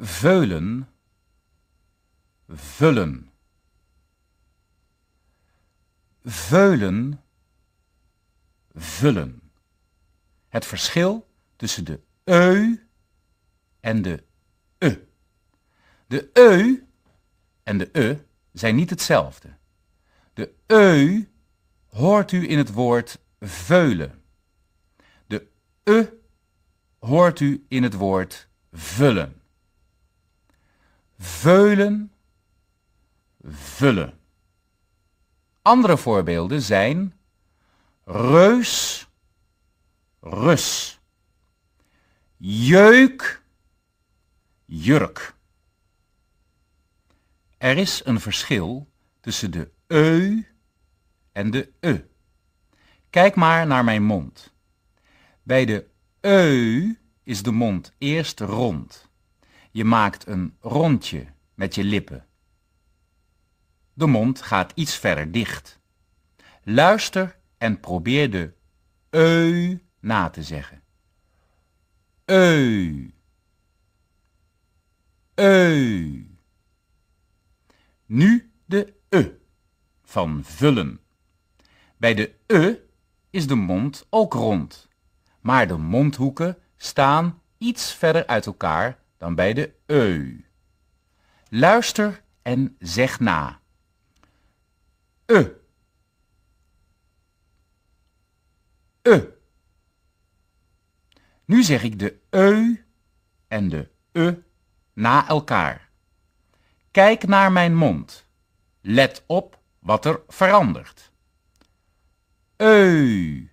Veulen, vullen. Veulen, vullen. Het verschil tussen de eu en de e. De eu en de e zijn niet hetzelfde. De eu hoort u in het woord veulen. De e hoort u in het woord vullen. Veulen, vullen. Andere voorbeelden zijn reus, rus. Jeuk, jurk. Er is een verschil tussen de eu en de e. Kijk maar naar mijn mond. Bij de eu is de mond eerst rond. Je maakt een rondje met je lippen. De mond gaat iets verder dicht. Luister en probeer de eu na te zeggen. Eu. Eu. Nu de e van vullen. Bij de e is de mond ook rond, maar de mondhoeken staan iets verder uit elkaar dan bij de eu. Luister en zeg na. E. E. Nu zeg ik de eu en de e na elkaar. Kijk naar mijn mond. Let op wat er verandert. Eu.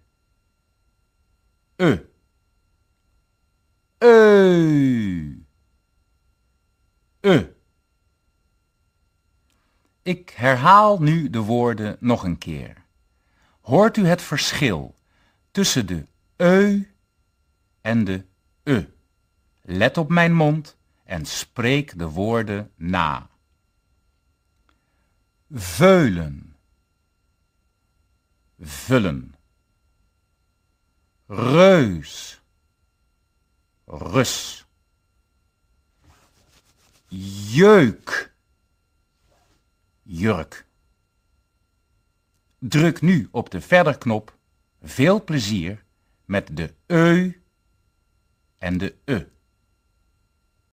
Ik herhaal nu de woorden nog een keer. Hoort u het verschil tussen de eu en de e? Let op mijn mond en spreek de woorden na. Veulen. Vullen. Reus. Rus. Jeuk Druk nu op de verderknop. Veel plezier met de eu en de e.